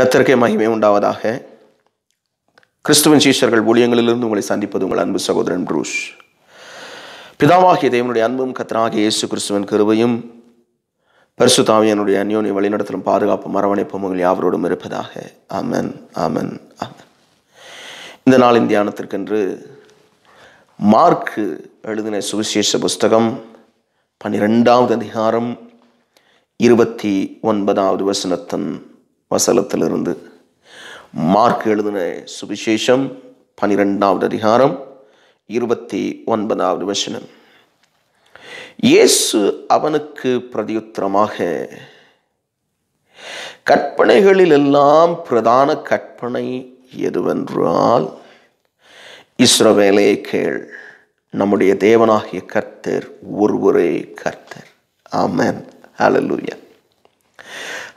கத்தர்க்கே மகிமை உண்டாவதாக கிறிஸ்துவின் சீஷர்கள் ஊழியங்களிலிருந்து உங்களை சந்திப்பது உங்கள் அன்பு சகோதரன் ப்ரூஷ் பிதாவாகிய தேவனுடைய அன்பும் கத்தராகிய இயேசு கிறிஸ்துவின் கருவையும் பரிசு தாமியனுடைய அந்யோனி வழிநடத்தலும் பாதுகாப்பும் அரவணைப்பும் உங்கள் யாவரோடும் இருப்பதாக ஆமன் ஆமன் ஆமன் இந்த நாளின் தியானத்திற்கென்று மார்க்கு எழுதின சுவிசேஷ புஸ்தகம் பன்னிரெண்டாவது அதிகாரம் இருபத்தி ஒன்பதாவது வசனத்தின் வசனத்திலிருந்து மார்க் எழுதின சுவிசேஷம் பனிரெண்டாவது அதிகாரம் இருபத்தி ஒன்பதாவது வசனம் இயேசு அவனுக்கு பிரதியுத்தரமாக கற்பனைகளில் எல்லாம் பிரதான கற்பனை எதுவென்றால் இஸ்ரவேலே கேள் நம்முடைய தேவனாகிய கர்த்தர் ஒருவரே கர்த்தர் ஆமன் ஹலலூயா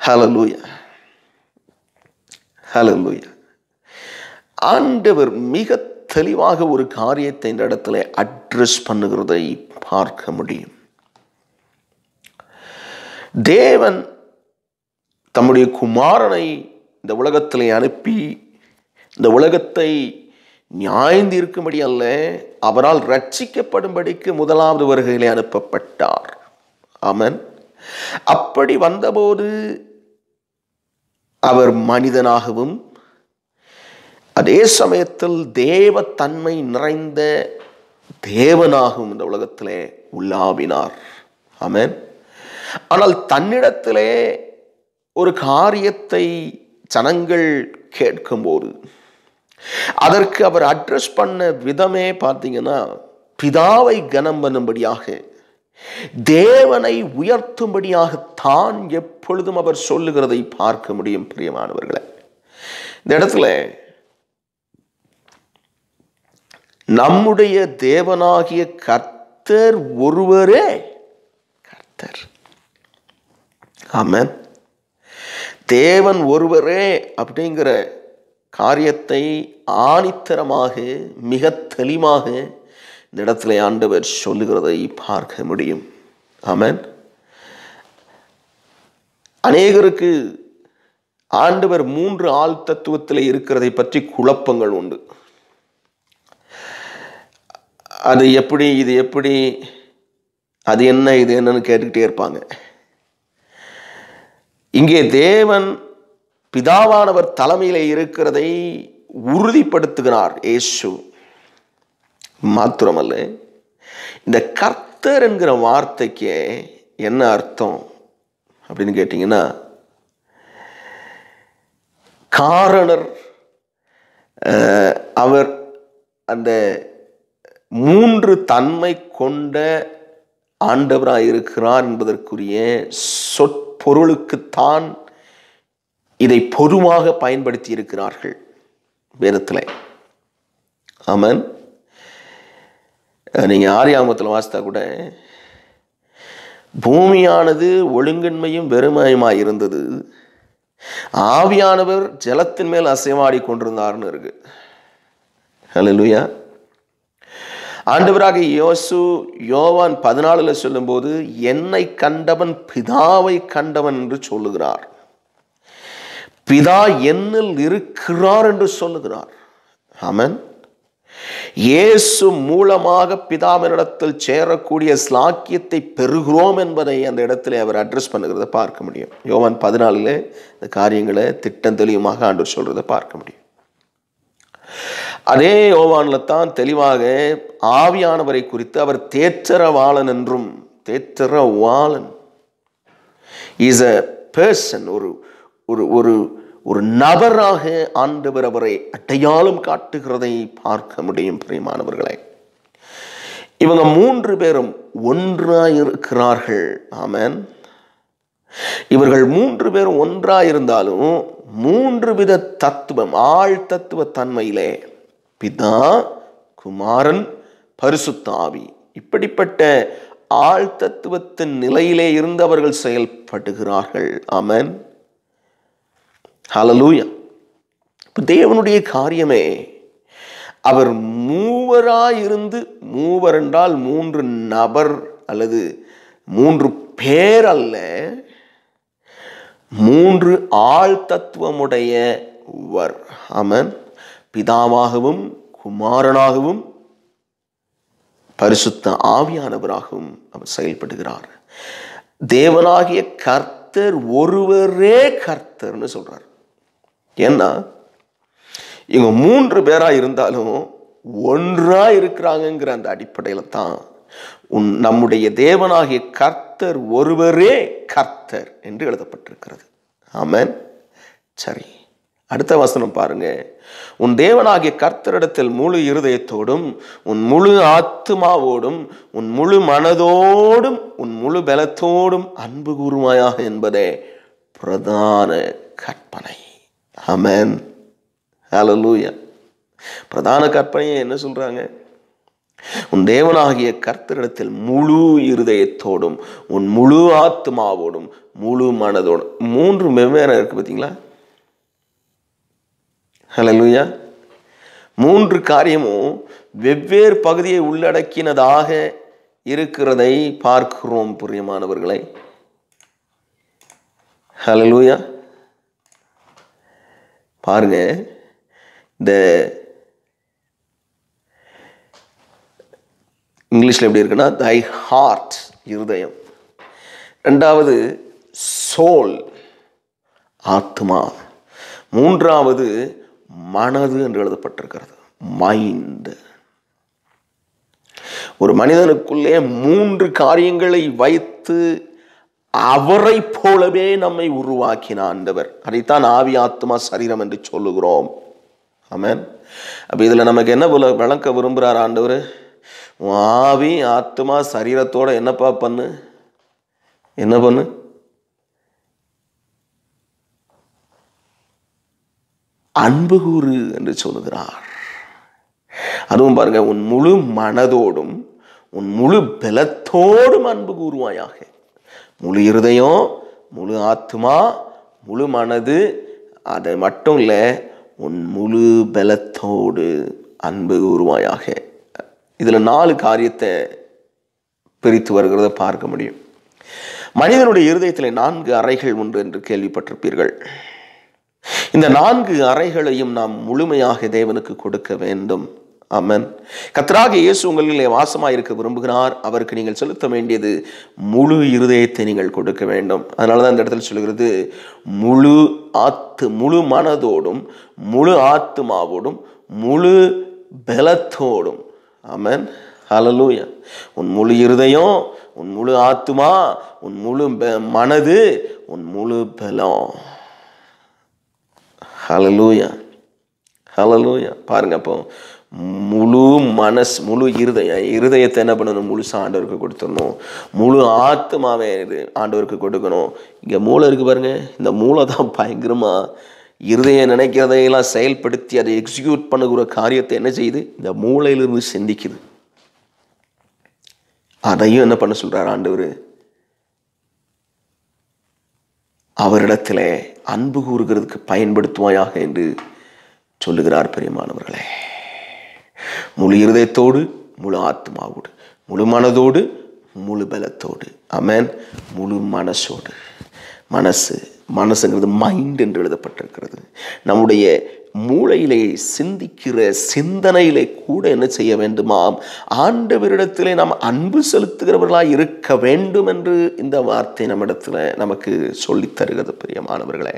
ஹலலூயா ஹலலூயா ஆண்டவர் மிக தெளிவாக ஒரு காரியத்தை இந்த இடத்துல அட்ரஸ் பண்ணுகிறதை பார்க்க முடியும் தேவன் தம்முடைய குமாரனை இந்த உலகத்தில் அனுப்பி இந்த உலகத்தை நியாய்ந்து இருக்கும்படி அல்ல அவரால் ரட்சிக்கப்படும்படிக்கு முதலாவது வருகையிலே அனுப்பப்பட்டார் அமன் அப்படி வந்தபோது அவர் மனிதனாகவும் அதே சமயத்தில் தேவ தன்மை நிறைந்த தேவனாகவும் இந்த உலகத்திலே உள்ளாவினார் ஆமேன் ஆனால் தன்னிடத்திலே ஒரு காரியத்தை ஜனங்கள் கேட்கும்போது அதற்கு அவர் அட்ரஸ் பண்ண விதமே பார்த்தீங்கன்னா பிதாவை கனம் பண்ணும்படியாக தேவனை உயர்த்தும்படியாகத்தான் எப்பொழுதும் அவர் சொல்லுகிறதை பார்க்க முடியும் பிரியமானவர்களை இந்த இடத்துல நம்முடைய தேவனாகிய கர்த்தர் ஒருவரே கர்த்தர் ஆமாம் தேவன் ஒருவரே அப்படிங்கிற காரியத்தை ஆணித்தரமாக மிக தெளிவாக இந்த இடத்துல ஆண்டவர் சொல்லுகிறதை பார்க்க முடியும் ஆமேன் அநேகருக்கு ஆண்டவர் மூன்று ஆள் தத்துவத்தில் இருக்கிறதை பற்றி குழப்பங்கள் உண்டு அது எப்படி இது எப்படி அது என்ன இது என்னன்னு கேட்டுக்கிட்டே இருப்பாங்க இங்கே தேவன் பிதாவானவர் தலைமையில் இருக்கிறதை உறுதிப்படுத்துகிறார் ஏசு மாத்திரமல்ல இந்த கர்த்தர் என்கிற வார்த்தைக்கு என்ன அர்த்தம் அப்படின்னு கேட்டிங்கன்னா காரணர் அவர் அந்த மூன்று தன்மை கொண்ட ஆண்டவராக இருக்கிறார் என்பதற்குரிய சொற்பொருளுக்குத்தான் இதை பொதுவாக பயன்படுத்தி இருக்கிறார்கள் வேதத்தில் ஆமன் நீங்கள் ஆரியாமத்தில் வாசித்தா கூட பூமியானது ஒழுங்கின்மையும் வெறுமையுமாக இருந்தது ஆவியானவர் ஜலத்தின் மேல் அசைவாடி கொண்டிருந்தார்னு இருக்கு ஹலோ லூயா ஆண்டவராக யோசு யோவான் பதினாலில் சொல்லும்போது என்னை கண்டவன் பிதாவை கண்டவன் என்று சொல்லுகிறார் பிதா என்னில் இருக்கிறார் என்று சொல்லுகிறார் ஆமன் இயேசு மூலமாக பிதாமனிடத்தில் சேரக்கூடிய ஸ்லாக்கியத்தை பெறுகிறோம் என்பதை அந்த இடத்துல அவர் அட்ரஸ் பண்ணுகிறத பார்க்க முடியும் யோவன் பதினாலில் இந்த காரியங்களை திட்டம் தெளிவுமாக ஆண்டு சொல்கிறத பார்க்க முடியும் அதே யோவானில் தான் தெளிவாக ஆவியானவரை குறித்து அவர் தேற்றரவாளன் என்றும் தேற்றரவாளன் இஸ் அ பர்சன் ஒரு ஒரு ஒரு ஒரு நபராக ஆண்டவர் அவரை அட்டையாலும் காட்டுகிறதை பார்க்க முடியும் பிரியமானவர்களே இவங்க மூன்று பேரும் ஒன்றாயிருக்கிறார்கள் இருக்கிறார்கள் ஆமன் இவர்கள் மூன்று பேரும் ஒன்றாயிருந்தாலும் இருந்தாலும் மூன்று வித தத்துவம் ஆள் தத்துவ தன்மையிலே பிதா குமாரன் பரிசுத்தாவி இப்படிப்பட்ட ஆழ்தத்துவத்தின் நிலையிலே இருந்து அவர்கள் செயல்படுகிறார்கள் ஆமன் ஹலலூயா இப்போ தேவனுடைய காரியமே அவர் மூவராயிருந்து மூவர் என்றால் மூன்று நபர் அல்லது மூன்று பேர் அல்ல மூன்று ஆள் வர் அவன் பிதாவாகவும் குமாரனாகவும் பரிசுத்த ஆவியானவராகவும் அவர் செயல்படுகிறார் தேவனாகிய கர்த்தர் ஒருவரே கர்த்தர்னு சொல்கிறார் ஏன்னா இவங்க மூன்று பேராக இருந்தாலும் ஒன்றாக இருக்கிறாங்கங்கிற அந்த அடிப்படையில் தான் உன் நம்முடைய தேவனாகிய கர்த்தர் ஒருவரே கர்த்தர் என்று எழுதப்பட்டிருக்கிறது ஆமன் சரி அடுத்த வசனம் பாருங்க உன் தேவனாகிய கர்த்தரிடத்தில் முழு இருதயத்தோடும் உன் முழு ஆத்துமாவோடும் உன் முழு மனதோடும் உன் முழு பலத்தோடும் அன்பு கூறுமாயாக என்பதே பிரதான கற்பனை அமேன் ஹலலூயா பிரதான கற்பனையை என்ன சொல்கிறாங்க உன் தேவனாகிய கர்த்தரிடத்தில் முழு இருதயத்தோடும் உன் முழு ஆத்மாவோடும் முழு மனதோடும் மூன்று வெவ்வேறு இருக்குது பார்த்தீங்களா ஹலலூயா மூன்று காரியமும் வெவ்வேறு பகுதியை உள்ளடக்கினதாக இருக்கிறதை பார்க்கிறோம் புரியமானவர்களை ஹலலூயா பாருங்க இந்த இங்கிலீஷில் எப்படி இருக்குன்னா தை ஹார்ட் இருதயம் ரெண்டாவது சோல் ஆத்மா மூன்றாவது மனது என்று எழுதப்பட்டிருக்கிறது மைண்டு ஒரு மனிதனுக்குள்ளே மூன்று காரியங்களை வைத்து அவரை போலவே நம்மை உருவாக்கின ஆண்டவர் அதைத்தான் ஆவி ஆத்மா சரீரம் என்று சொல்லுகிறோம் ஆமேன் அப்போ இதில் நமக்கு என்ன விளக்க விரும்புகிறார் ஆண்டவர் ஆவி ஆத்மா சரீரத்தோட என்னப்பா பண்ணு என்ன பண்ணு அன்பு கூறு என்று சொல்லுகிறார் அதுவும் பாருங்க உன் முழு மனதோடும் உன் முழு பலத்தோடும் அன்பு கூறுவாயாக முழு இருதயம் முழு ஆத்மா முழு மனது அதை மட்டும் இல்லை உன் முழு பலத்தோடு அன்பு உருவாயாக இதில் நாலு காரியத்தை பிரித்து வருகிறத பார்க்க முடியும் மனிதனுடைய இருதயத்தில் நான்கு அறைகள் உண்டு என்று கேள்விப்பட்டிருப்பீர்கள் இந்த நான்கு அறைகளையும் நாம் முழுமையாக தேவனுக்கு கொடுக்க வேண்டும் அமன் கத்தராக இயேசு உங்களிலே வாசமாக இருக்க விரும்புகிறார் அவருக்கு நீங்கள் செலுத்த வேண்டியது முழு இருதயத்தை நீங்கள் கொடுக்க வேண்டும் அதனால தான் இந்த இடத்துல சொல்கிறது முழு ஆத்து முழு மனதோடும் முழு ஆத்துமாவோடும் முழு பலத்தோடும் அமன் ஹலலூய உன் முழு இருதயம் உன் முழு ஆத்துமா உன் முழு மனது உன் முழு பலம் ஹலலூயா ஹலலூயா பாருங்க அப்போ முழு மனசு முழு இருதய இருதயத்தை என்ன பண்ணணும் முழுசாக ஆண்டவருக்கு கொடுத்துடணும் முழு ஆத்மாவை ஆண்டவருக்கு கொடுக்கணும் இங்கே மூளை இருக்குது பாருங்கள் இந்த மூளை தான் பயங்கரமாக இருதயம் நினைக்கிறதையெல்லாம் செயல்படுத்தி அதை எக்ஸிக்யூட் பண்ணுகிற காரியத்தை என்ன செய்யுது இந்த மூளையிலிருந்து சிந்திக்குது அதையும் என்ன பண்ண சொல்கிறார் ஆண்டவர் அவரிடத்தில் அன்பு கூறுகிறதுக்கு பயன்படுத்துவாயாக என்று சொல்லுகிறார் பெரியமானவர்களே முழு இருதயத்தோடு முழு ஆத்மாவோடு முழு மனதோடு முழு பலத்தோடு அமேன் முழு மனசோடு மனசு மனசுங்கிறது மைண்ட் என்று எழுதப்பட்டிருக்கிறது நம்முடைய மூளையிலே சிந்திக்கிற சிந்தனையிலே கூட என்ன செய்ய வேண்டுமாம் ஆண்டவரிடத்திலே நாம் அன்பு செலுத்துகிறவர்களாக இருக்க வேண்டும் என்று இந்த வார்த்தை நம்மிடத்தில் நமக்கு சொல்லித்தருகிறது பிரியமானவர்களே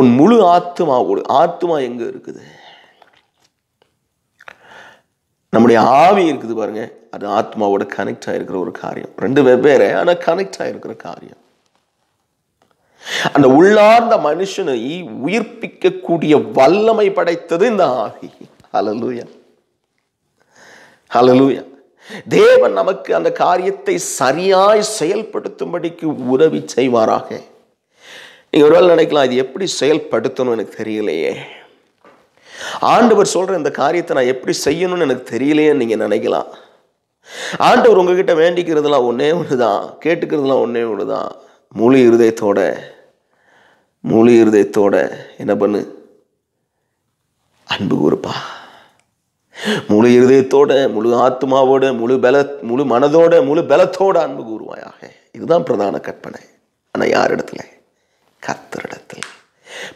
உன் முழு ஆத்மா ஆத்மா எங்கே இருக்குது நம்முடைய ஆவி இருக்குது பாருங்க அது ஆத்மாவோட கனெக்ட் ஆகிருக்கிற ஒரு காரியம் ரெண்டு வெவ்வேறு ஆனால் கனெக்ட் ஆகிருக்கிற காரியம் அந்த உள்ளார்ந்த மனுஷனை உயிர்ப்பிக்கக்கூடிய வல்லமை படைத்தது இந்த ஆவி அலலூயா அலலூயா தேவன் நமக்கு அந்த காரியத்தை சரியாய் செயல்படுத்தும்படிக்கு உதவி செய்வாராக நீங்க ஒருவேளை நினைக்கலாம் இது எப்படி செயல்படுத்தணும் எனக்கு தெரியலையே ஆண்டவர் சொல்கிற இந்த காரியத்தை நான் எப்படி செய்யணும்னு எனக்கு தெரியலையேன்னு நீங்கள் நினைக்கலாம் ஆண்டவர் உங்ககிட்ட வேண்டிக்கிறதுலாம் ஒன்றே ஒன்று தான் கேட்டுக்கிறதுலாம் ஒன்றே ஒன்று தான் முழு இருதயத்தோட முழு இருதயத்தோட என்ன பண்ணு அன்பு கூறுப்பா முழு இருதயத்தோட முழு ஆத்மாவோட முழு பல முழு மனதோட முழு பலத்தோட அன்பு கூறுவாயாக இதுதான் பிரதான கற்பனை ஆனால் யார் இடத்துல கத்தரிடத்தில்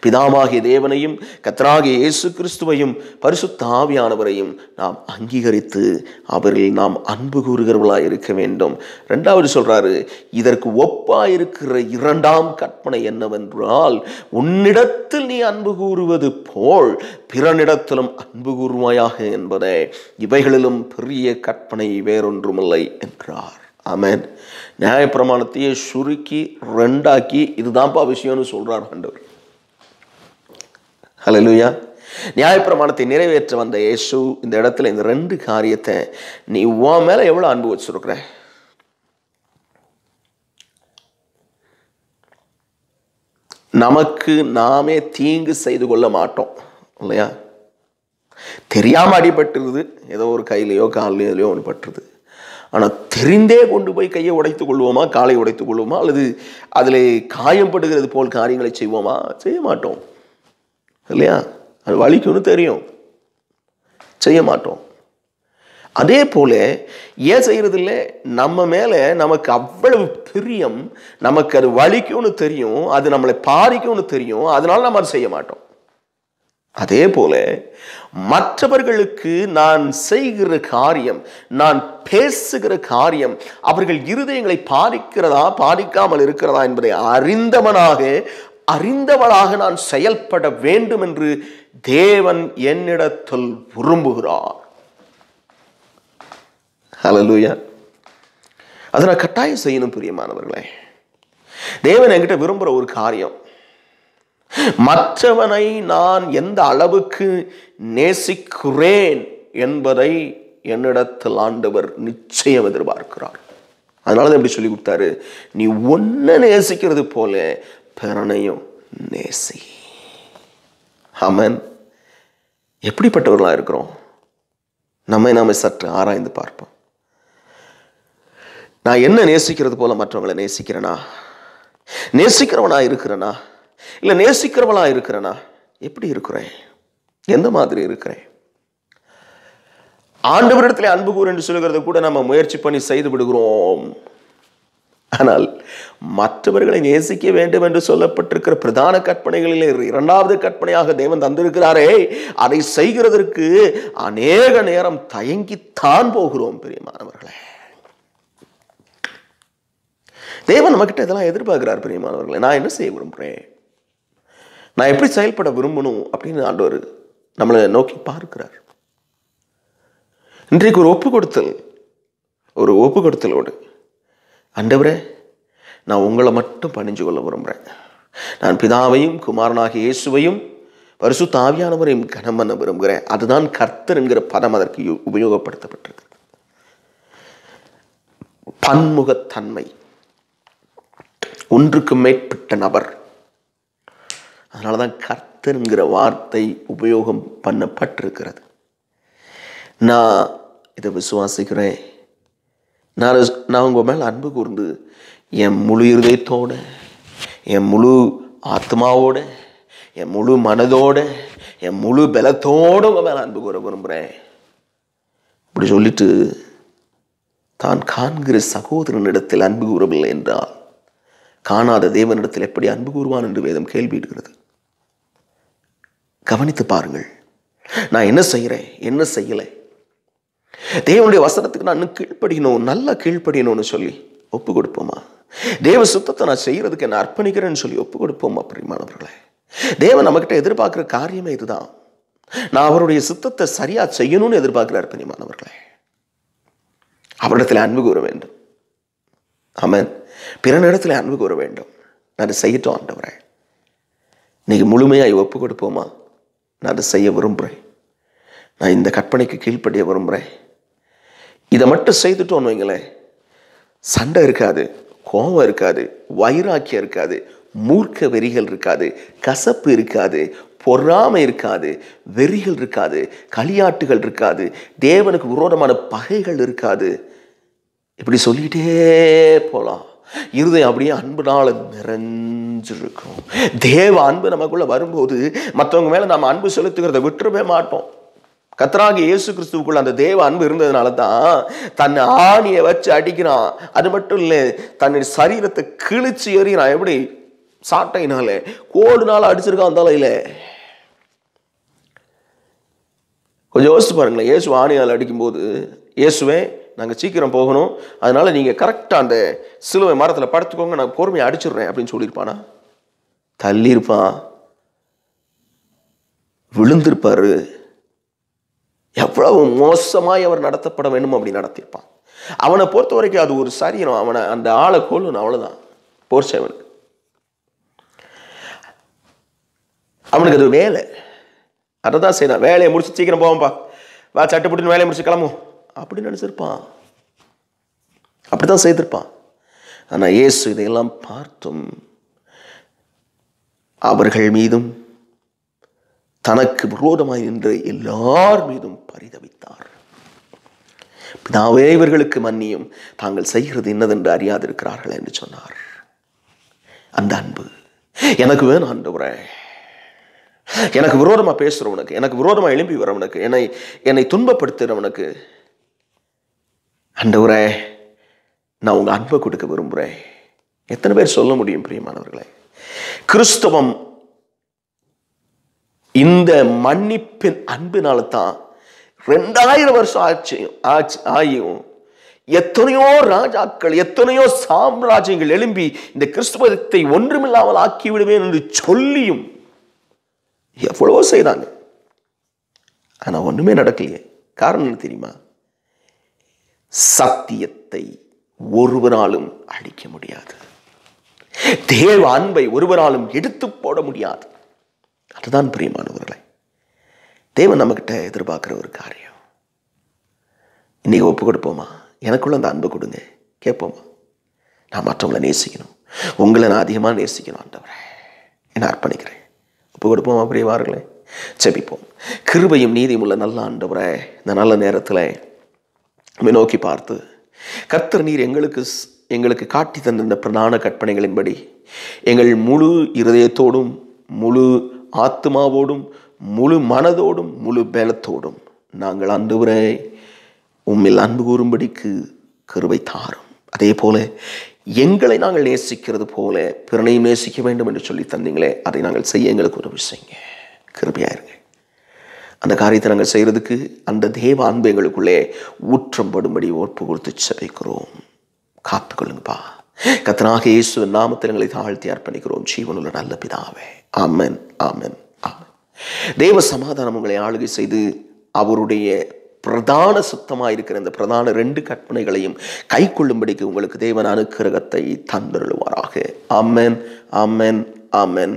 பிதாவாகிய தேவனையும் கத்தராகிய இயேசு கிறிஸ்துவையும் ஆவியானவரையும் நாம் அங்கீகரித்து அவரில் நாம் அன்பு கூறுகிறவர்களாக இருக்க வேண்டும் ரெண்டாவது சொல்கிறாரு இதற்கு ஒப்பாயிருக்கிற இருக்கிற இரண்டாம் கற்பனை என்னவென்றால் உன்னிடத்தில் நீ அன்பு கூறுவது போல் பிறனிடத்திலும் அன்பு கூறுவாயாக என்பதே இவைகளிலும் பெரிய கற்பனை வேறொன்றுமில்லை என்றார் ஆமேன் நியாயப்பிரமாணத்தையே சுருக்கி ரெண்டாக்கி இதுதான்ப்பா விஷயம்னு சொல்றார் ஆண்டவர் ஹலலுயா நியாயப்பிரமாணத்தை நிறைவேற்ற வந்த இயேசு இந்த இடத்துல இந்த ரெண்டு காரியத்தை நீ உன் மேலே எவ்வளோ அன்பு வச்சிருக்கிற நமக்கு நாமே தீங்கு செய்து கொள்ள மாட்டோம் இல்லையா தெரியாமல் அடிபட்டுருது ஏதோ ஒரு கையிலையோ கால்லையோ எதுலையோ ஒன்று பட்டுருது ஆனால் தெரிந்தே கொண்டு போய் கையை உடைத்துக் கொள்வோமா காலை உடைத்து கொள்வோமா அல்லது அதில் காயம்படுகிறது போல் காரியங்களை செய்வோமா செய்ய மாட்டோம் இல்லையா அது வலிக்கும்னு தெரியும் செய்ய மாட்டோம் அதே போல ஏன் இல்லை நம்ம மேலே நமக்கு அவ்வளவு பிரியம் நமக்கு அது வலிக்கும்னு தெரியும் அது நம்மளை பாதிக்கும்னு தெரியும் அதனால நம்ம அதை செய்ய மாட்டோம் அதே போல மற்றவர்களுக்கு நான் செய்கிற காரியம் நான் பேசுகிற காரியம் அவர்கள் இருதயங்களை பாதிக்கிறதா பாதிக்காமல் இருக்கிறதா என்பதை அறிந்தவனாக அறிந்தவளாக நான் செயல்பட வேண்டும் என்று தேவன் என்னிடத்தில் விரும்புகிறார் ஹலலூயா அதை நான் கட்டாயம் செய்யணும் பிரியமானவர்களே தேவன் என்கிட்ட விரும்புகிற ஒரு காரியம் மற்றவனை நான் எந்த அளவுக்கு நேசிக்கிறேன் என்பதை என்னிடத்தில் ஆண்டவர் நிச்சயம் எதிர்பார்க்கிறார் அதனால தான் எப்படி சொல்லி கொடுத்தாரு நீ ஒன்ன நேசிக்கிறது போல பிறனையும் நேசி அமன் எப்படிப்பட்டவர்களாக இருக்கிறோம் நம்மை நாம சற்று ஆராய்ந்து பார்ப்போம் நான் என்ன நேசிக்கிறது போல மற்றவங்களை நேசிக்கிறேனா நேசிக்கிறவனாக இருக்கிறேனா இல்லை நேசிக்கிறவளாக இருக்கிறேனா எப்படி இருக்கிறேன் எந்த மாதிரி இருக்கிறேன் ஆண்டவரிடத்தில் அன்பு கூறு என்று சொல்லுகிறது கூட நம்ம முயற்சி பண்ணி செய்து விடுகிறோம் ஆனால் மற்றவர்களை நேசிக்க வேண்டும் என்று சொல்லப்பட்டிருக்கிற பிரதான கற்பனைகளில் இரண்டாவது கற்பனையாக தேவன் தந்திருக்கிறாரே அதை செய்கிறதற்கு அநேக நேரம் தயங்கித்தான் போகிறோம் பிரியமானவர்களே தேவன் நம்மக்கிட்ட இதெல்லாம் பெரிய பிரியமானவர்களே நான் என்ன செய்ய விரும்புகிறேன் நான் எப்படி செயல்பட விரும்பணும் அப்படின்னு ஆண்டவர் நம்மளை நோக்கி பார்க்கிறார் இன்றைக்கு ஒரு ஒப்பு கொடுத்தல் ஒரு ஒப்பு கொடுத்தலோடு அண்டவரே நான் உங்களை மட்டும் பணிஞ்சு கொள்ள விரும்புகிறேன் நான் பிதாவையும் குமாரனாக இயேசுவையும் பரிசு தாவியானவரையும் கனம் பண்ண விரும்புகிறேன் அதுதான் கர்த்தர் என்கிற பதம் அதற்கு உபயோகப்படுத்தப்பட்டிருக்கு பன்முகத்தன்மை ஒன்றுக்கு மேற்பட்ட நபர் அதனால தான் கர்த்தர் என்கிற வார்த்தை உபயோகம் பண்ணப்பட்டிருக்கிறது நான் இதை விசுவாசிக்கிறேன் நான் நான் உங்கள் மேலே அன்பு கூர்ந்து என் முழு இருதயத்தோடு என் முழு ஆத்மாவோடு என் முழு மனதோடு என் முழு பலத்தோடு உங்கள் மேலே அன்பு கூற விரும்புகிறேன் இப்படி சொல்லிட்டு தான் காண்கிற சகோதரனிடத்தில் அன்பு கூறவில்லை என்றால் காணாத தேவனிடத்தில் எப்படி அன்பு கூறுவான் என்று வேதம் கேள்வி இருக்கிறது கவனித்து பாருங்கள் நான் என்ன செய்கிறேன் என்ன செய்யலை தேவனுடைய வசனத்துக்கு நான் இன்னும் கீழ்ப்படியணும் நல்லா கீழ்ப்படியணும்னு சொல்லி ஒப்பு கொடுப்போமா தேவ சுத்தத்தை நான் செய்கிறதுக்கு என்ன அர்ப்பணிக்கிறேன்னு சொல்லி ஒப்பு கொடுப்போம் அப்படிமானவர்களே தேவன் நம்மக்கிட்ட எதிர்பார்க்குற காரியமே இதுதான் நான் அவருடைய சுத்தத்தை சரியாக செய்யணும்னு எதிர்பார்க்குற அர்ப்பணிமானவர்களே அவரிடத்தில் அன்பு கூற வேண்டும் ஆமன் பிறனிடத்தில் அன்பு கூற வேண்டும் நான் அதை செய்யட்டும் ஆண்டவரே இன்னைக்கு முழுமையாக ஒப்பு கொடுப்போமா நான் அதை செய்ய விரும்புகிறேன் நான் இந்த கற்பனைக்கு கீழ்ப்படிய விரும்புகிறேன் இதை மட்டும் செய்துட்டோன்னு வைங்களேன் சண்டை இருக்காது கோபம் இருக்காது வைராக்கியம் இருக்காது மூர்க்க வெறிகள் இருக்காது கசப்பு இருக்காது பொறாமை இருக்காது வெறிகள் இருக்காது களியாட்டுகள் இருக்காது தேவனுக்கு விரோதமான பகைகள் இருக்காது இப்படி சொல்லிகிட்டே போகலாம் இருதயம் அப்படியே அன்புனால நிறைஞ்சிருக்கும் தேவ அன்பு நமக்குள்ளே வரும்போது மற்றவங்க மேலே நம்ம அன்பு செலுத்துகிறத விட்டுருவே மாட்டோம் கத்தராகி இயேசு கிறிஸ்துவுக்குள்ள அந்த தேவ அன்பு இருந்ததுனால தான் தன்னை ஆணியை வச்சு அடிக்கிறான் அது மட்டும் இல்லை தன்னுடைய சரீரத்தை கிழிச்சு எறிகிறான் எப்படி சாட்டையினால கோடுனால அடிச்சிருக்கான் தலையில கொஞ்சம் யோசிச்சு பாருங்களேன் இயேசு ஆணியால் அடிக்கும்போது இயேசுவே நாங்கள் சீக்கிரம் போகணும் அதனால நீங்கள் கரெக்டாக அந்த சிலுவை மரத்தில் படுத்துக்கோங்க நான் பொறுமையை அடிச்சிடுறேன் அப்படின்னு சொல்லியிருப்பானா தள்ளியிருப்பான் விழுந்திருப்பாரு எவ்வளவு மோசமாக அவர் நடத்தப்பட வேண்டும் அப்படி நடத்தியிருப்பான் அவனை பொறுத்த வரைக்கும் அது ஒரு சரீரம் அவனை அந்த ஆளை கொள்ளணும் அவ்வளவுதான் போர் சேவனுக்கு அவனுக்கு அது வேலை அதை தான் வேலையை முடிச்சு சீக்கிரம் போவான்ப்பா வா சட்டை வேலையை முடிச்சு கிளம்பும் அப்படின்னு நினச்சிருப்பான் அப்படி தான் செய்திருப்பான் ஆனால் இயேசு இதையெல்லாம் பார்த்தும் அவர்கள் மீதும் தனக்கு விரோதமாய் நின்ற எல்லார் மீதும் பரிதவித்தார் பிதாவே இவர்களுக்கு மன்னியும் தாங்கள் செய்கிறது என்னதென்று அறியாதிருக்கிறார்கள் என்று சொன்னார் அந்த அன்பு எனக்கு வேணும் ஆண்டவரே எனக்கு விரோதமா பேசுறவனுக்கு எனக்கு விரோதமா எழும்பி வரவனுக்கு என்னை என்னை அந்த உரை நான் உங்க அன்பை கொடுக்க விரும்புகிறேன் எத்தனை பேர் சொல்ல முடியும் பிரியமானவர்களே கிறிஸ்தவம் இந்த மன்னிப்பின் அன்பினால தான் ரெண்டாயிரம் வருஷம் ஆட்சியும் ஆட்சி ஆகியும் எத்தனையோ ராஜாக்கள் எத்தனையோ சாம்ராஜ்யங்கள் எழும்பி இந்த கிறிஸ்துவத்தை ஒன்றுமில்லாமல் ஆக்கிவிடுவேன் என்று சொல்லியும் எவ்வளவோ செய்தாங்க ஆனால் ஒன்றுமே நடக்கலையே காரணம் என்ன தெரியுமா சத்தியத்தை ஒருவராலும் அழிக்க முடியாது தேவ அன்பை ஒருவராலும் எடுத்து போட முடியாது அதுதான் பிரியமானவர்களை தேவன் நம்மக்கிட்ட எதிர்பார்க்குற ஒரு காரியம் இன்றைக்கி ஒப்பு கொடுப்போமா எனக்குள்ள அந்த அன்பு கொடுங்க கேட்போமா நான் மற்றவங்களை நேசிக்கணும் உங்களை நான் அதிகமாக நேசிக்கணும் அந்தவரை என்ன அர்ப்பணிக்கிறேன் ஒப்பு கொடுப்போமா பிரியவார்களே செபிப்போம் கிருபையும் நீதியும் உள்ள நல்ல ஆண்டவரே இந்த நல்ல நேரத்தில் நம்மை நோக்கி பார்த்து கர்த்தர் நீர் எங்களுக்கு எங்களுக்கு காட்டி தந்த பிரதான கற்பனைகளின்படி எங்கள் முழு இருதயத்தோடும் முழு ஆத்மாவோடும் முழு மனதோடும் முழு பலத்தோடும் நாங்கள் ஆண்டவரே உம்மில் அன்பு கூறும்படிக்கு கருவை தாரும் அதே போல எங்களை நாங்கள் நேசிக்கிறது போல பிறனையும் நேசிக்க வேண்டும் என்று சொல்லி தந்தீங்களே அதை நாங்கள் செய்ய எங்களுக்கு உதவி செய்யுங்க கிருபியாயிருங்க அந்த காரியத்தை நாங்கள் செய்கிறதுக்கு அந்த தேவ அன்பு எங்களுக்குள்ளே ஊற்றம்படும்படி ஒப்பு கொடுத்து சபிக்கிறோம் காத்துக்கொள்ளுங்கப்பா கத்தனாக இயேசுவின் நாமத்தில் எங்களை தாழ்த்தி அர்ப்பணிக்கிறோம் ஜீவனுள்ள நல்ல பிதாவே ஆமன் ஆமன் ஆமன் தேவ சமாதானம் உங்களை ஆளுகை செய்து அவருடைய பிரதான சுத்தமாக இருக்கிற இந்த பிரதான ரெண்டு கற்பனைகளையும் கை கொள்ளும்படிக்கு உங்களுக்கு தேவன் அனுக்கிரகத்தை தந்திருவாராக ஆமன் ஆமன் ஆமன்